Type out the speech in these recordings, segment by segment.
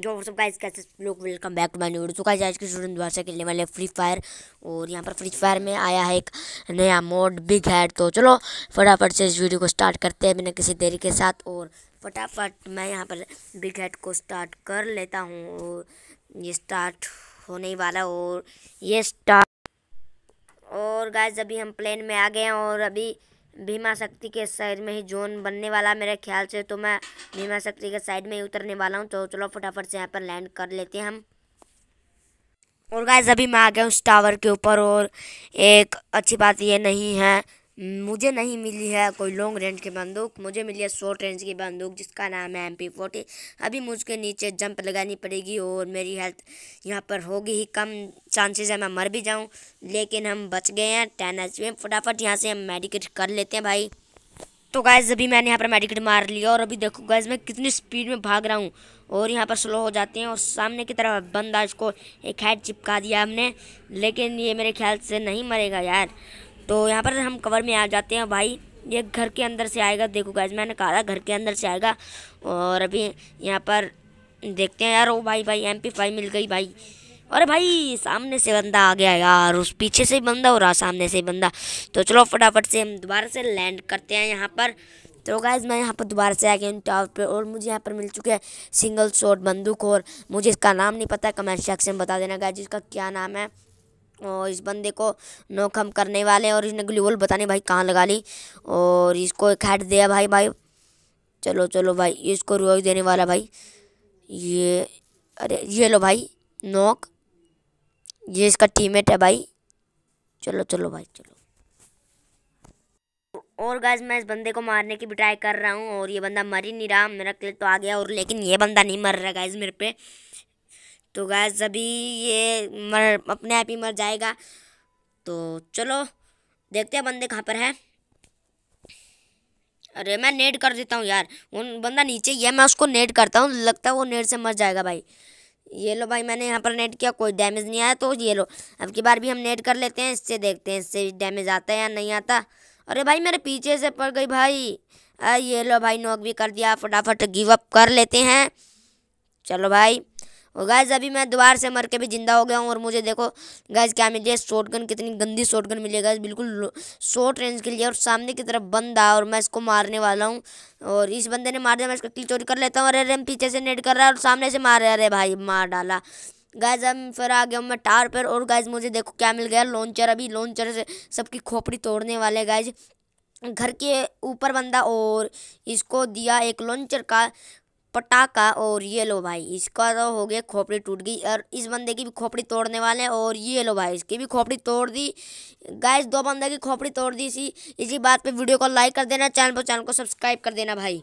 जो सब गाइस कैसे लोग welcome back to my new video guys आज के स्टूडेंट द्वारा से खेलने वाले फ्री फायर और यहाँ पर फ्री फायर में आया है एक नया मोड बिग हेड तो चलो फटाफट से इस वीडियो को स्टार्ट करते हैं बिना किसी देरी के साथ और फटाफट मैं यहाँ पर बिग हेड को स्टार्ट कर लेता हूँ और ये स्टार्ट होने वाला और ये स्टार्ट और गाय अभी हम प्लेन में आ गए हैं और अभी भीमा शक्ति के साइड में ही जोन बनने वाला मेरे ख्याल से तो मैं भीमा शक्ति के साइड में ही उतरने वाला हूँ तो चलो फटाफट से यहाँ पर लैंड कर लेते हैं हम और गाइज अभी मैं आ गया हूँ उस टावर के ऊपर और एक अच्छी बात ये नहीं है हम्म, मुझे नहीं मिली है कोई लॉन्ग रेंज की बंदूक मुझे मिली है शॉर्ट रेंज की बंदूक जिसका नाम है एम पी फोर्टी अभी मुझके नीचे जंप लगानी पड़ेगी और मेरी हेल्थ यहाँ पर होगी ही कम चांसेस है मैं मर भी जाऊँ लेकिन हम बच गए हैं टेन एच में फटाफट यहाँ से हम मेडिकेट कर लेते हैं भाई तो गैज़ अभी मैंने यहाँ पर मेडिकेट मार लिया और अभी देखो गैज़ मैं कितनी स्पीड में भाग रहा हूँ और यहाँ पर स्लो हो जाते हैं और सामने की तरफ बंदा इसको एक हेड चिपका दिया हमने लेकिन ये मेरे ख्याल से नहीं मरेगा यार तो यहाँ पर हम कवर में आ जाते हैं भाई ये घर के अंदर से आएगा देखो गैज मैंने कहा था घर के अंदर से आएगा और अभी यहाँ पर देखते हैं यार ओ भाई भाई एम पी फाइव मिल गई भाई अरे भाई सामने से बंदा आ गया यार उस पीछे से बंदा हो रहा सामने से बंदा तो चलो फटाफट से हम दोबारा से लैंड करते हैं यहाँ पर तो गाइज मैं यहाँ पर दोबारा से आ गया टावर पर और मुझे यहाँ पर मिल चुके हैं सिंगल शॉट बंदूक और मुझे इसका नाम नहीं पता कमेंट सेक्शन में बता देना गाइज इसका क्या नाम है और इस बंदे को नोक हम करने वाले हैं और इसने ग्लूबल बताने भाई कहाँ लगा ली और इसको एक हेड दिया भाई भाई चलो चलो भाई इसको रोक देने वाला भाई ये अरे ये लो भाई नोक ये इसका टीममेट है भाई चलो चलो भाई चलो और गैस मैं इस बंदे को मारने की भी ट्राई कर रहा हूँ और ये बंदा मर ही नहीं रहा मेरा क्लिक तो आ गया और लेकिन ये बंदा नहीं मर रहा गैस मेरे पे तो गैस अभी ये मर अपने आप ही मर जाएगा तो चलो देखते हैं बंदे कहाँ पर है अरे मैं नेट कर देता हूँ यार वो बंदा नीचे ही है मैं उसको नेट करता हूँ लगता है वो नेट से मर जाएगा भाई ये लो भाई मैंने यहाँ पर नेट किया कोई डैमेज नहीं आया तो ये लो अब की बार भी हम नेट कर लेते हैं इससे देखते हैं इससे डैमेज आता है या नहीं आता अरे भाई मेरे पीछे से पड़ गई भाई अरे ये लो भाई नोक भी कर दिया फटाफट गिव अप कर लेते हैं चलो भाई और गैज अभी मैं दोबार से मर के भी जिंदा हो गया हूँ और मुझे देखो गैज क्या मिली है शॉर्ट गन कितनी गंदी शॉर्ट गन मिली बिल्कुल शॉर्ट रेंज के लिए और सामने की तरफ बंदा और मैं इसको मारने वाला हूँ और इस बंदे ने मार दिया मैं इसका किल चोरी कर लेता हूँ अरे रेम पीछे से नेट कर रहा है और सामने से मार रहा अरे भाई मार डाला गैज अब फिर आ गया मैं टार पर और गैज मुझे देखो क्या मिल गया लॉन्चर अभी लॉन्चर से सबकी खोपड़ी तोड़ने वाले गैज घर के ऊपर बंदा और इसको दिया एक लॉन्चर का पटाखा और ये लो भाई इसका तो हो गया खोपड़ी टूट गई और इस बंदे की भी खोपड़ी तोड़ने वाले हैं और ये लो भाई इसकी भी खोपड़ी तोड़ दी गाइस दो बंदे की खोपड़ी तोड़ दी इसी इसी बात पे वीडियो को लाइक कर देना चैनल पर चैनल को सब्सक्राइब कर देना भाई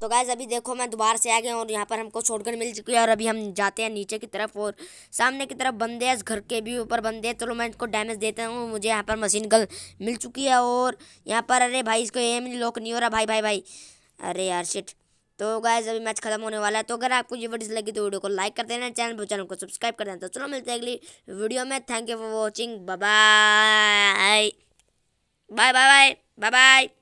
तो गैस अभी देखो मैं दोबारा से आ गया और यहाँ पर हमको शॉटगन मिल चुकी है और अभी हम जाते हैं नीचे की तरफ और सामने की तरफ बंदे हैं घर के भी ऊपर बंदे चलो मैं इसको डैमेज देता हूँ मुझे यहाँ पर मशीन गल मिल चुकी है और यहाँ पर अरे भाई इसको एम लॉक नहीं हो रहा भाई भाई भाई अरे यार शिट तो गैस अभी मैच खत्म होने वाला है तो अगर आपको ये वीडियो लगी तो वीडियो को लाइक कर देना चैनल चैनल को सब्सक्राइब कर देना तो चलो मिलते हैं अगली वीडियो में thank you for watching bye bye bye bye bye